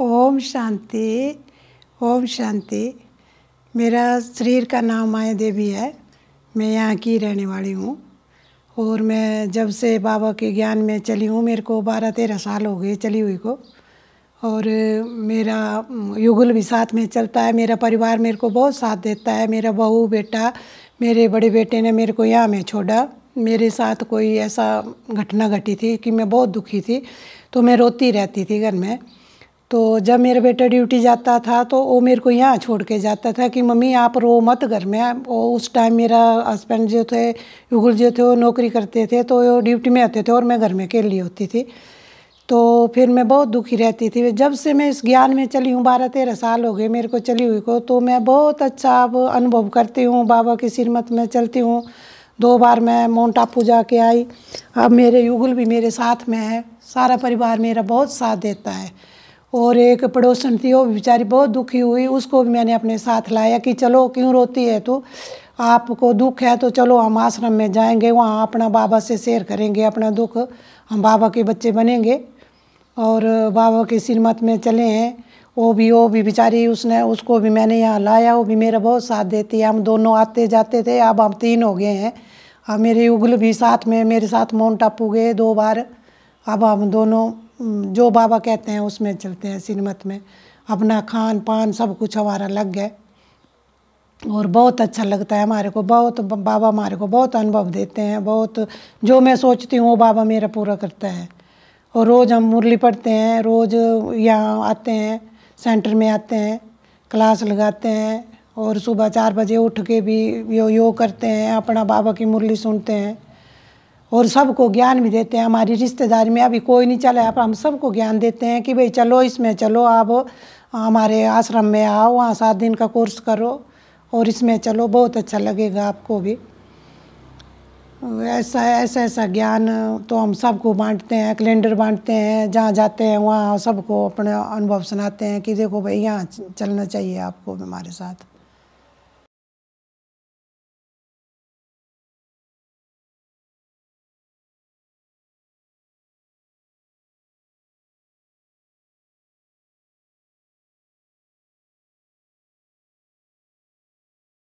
ओम शांति ओम शांति मेरा शरीर का नाम माया देवी है मैं यहाँ की रहने वाली हूँ और मैं जब से बाबा के ज्ञान में चली हूँ मेरे को बारह तेरह साल हो गए चली हुई को और मेरा युगल भी साथ में चलता है मेरा परिवार मेरे को बहुत साथ देता है मेरा बहू बेटा मेरे बड़े बेटे ने मेरे को यहाँ में छोड़ा मेरे साथ कोई ऐसा घटना घटी थी कि मैं बहुत दुखी थी तो मैं रोती रहती थी घर में तो जब मेरा बेटा ड्यूटी जाता था तो वो मेरे को यहाँ छोड़ के जाता था कि मम्मी आप रो मत घर में वो उस टाइम मेरा हस्बैंड जो थे युगल जो थे वो नौकरी करते थे तो वो ड्यूटी में आते थे और मैं घर में अकेली होती थी तो फिर मैं बहुत दुखी रहती थी जब से मैं इस ज्ञान में चली हूँ बारह तेरह साल हो गए मेरे को चली हुई को तो मैं बहुत अच्छा अब अनुभव करती हूँ बाबा की सिरमत में चलती हूँ दो बार मैं माउंट जा जाके आई अब मेरे युगल भी मेरे साथ में है सारा परिवार मेरा बहुत साथ देता है और एक पड़ोसन थी वो बेचारी बहुत दुखी हुई उसको भी मैंने अपने साथ लाया कि चलो क्यों रोती है तो आपको दुख है तो चलो हम आश्रम में जाएंगे वहाँ अपना बाबा से शेयर करेंगे अपना दुख हम बाबा के बच्चे बनेंगे और बाबा के सिरमत में चले हैं वो भी वो भी बेचारी उसने उसको भी मैंने यहाँ लाया वो भी मेरा बहुत साथ देती है हम दोनों आते जाते थे अब हम तीन हो गए हैं अब मेरे उगल भी साथ में मेरे साथ मोन टापू गए दो बार अब हम दोनों जो बाबा कहते हैं उसमें चलते हैं सिनमत में अपना खान पान सब कुछ हमारा लग है और बहुत अच्छा लगता है हमारे को बहुत बाबा हमारे को बहुत अनुभव देते हैं बहुत जो मैं सोचती हूँ वो बाबा मेरा पूरा करता है और रोज़ हम मुरली पढ़ते हैं रोज़ यहाँ आते हैं सेंटर में आते हैं क्लास लगाते हैं और सुबह चार बजे उठ के भी यो योग करते हैं अपना बाबा की मुरली सुनते हैं और सबको ज्ञान भी देते हैं हमारी रिश्तेदारी में अभी कोई नहीं चला पर हम सबको ज्ञान देते हैं कि भाई चलो इसमें चलो आप हमारे आश्रम में आओ वहाँ सात दिन का कोर्स करो और इसमें चलो बहुत अच्छा लगेगा आपको भी ऐसा ऐसा ऐसा ज्ञान तो हम सबको बांटते हैं कैलेंडर बांटते हैं जहाँ जाते हैं वहाँ सबको अपने अनुभव सुनाते हैं कि देखो भाई यहाँ चलना चाहिए आपको हमारे साथ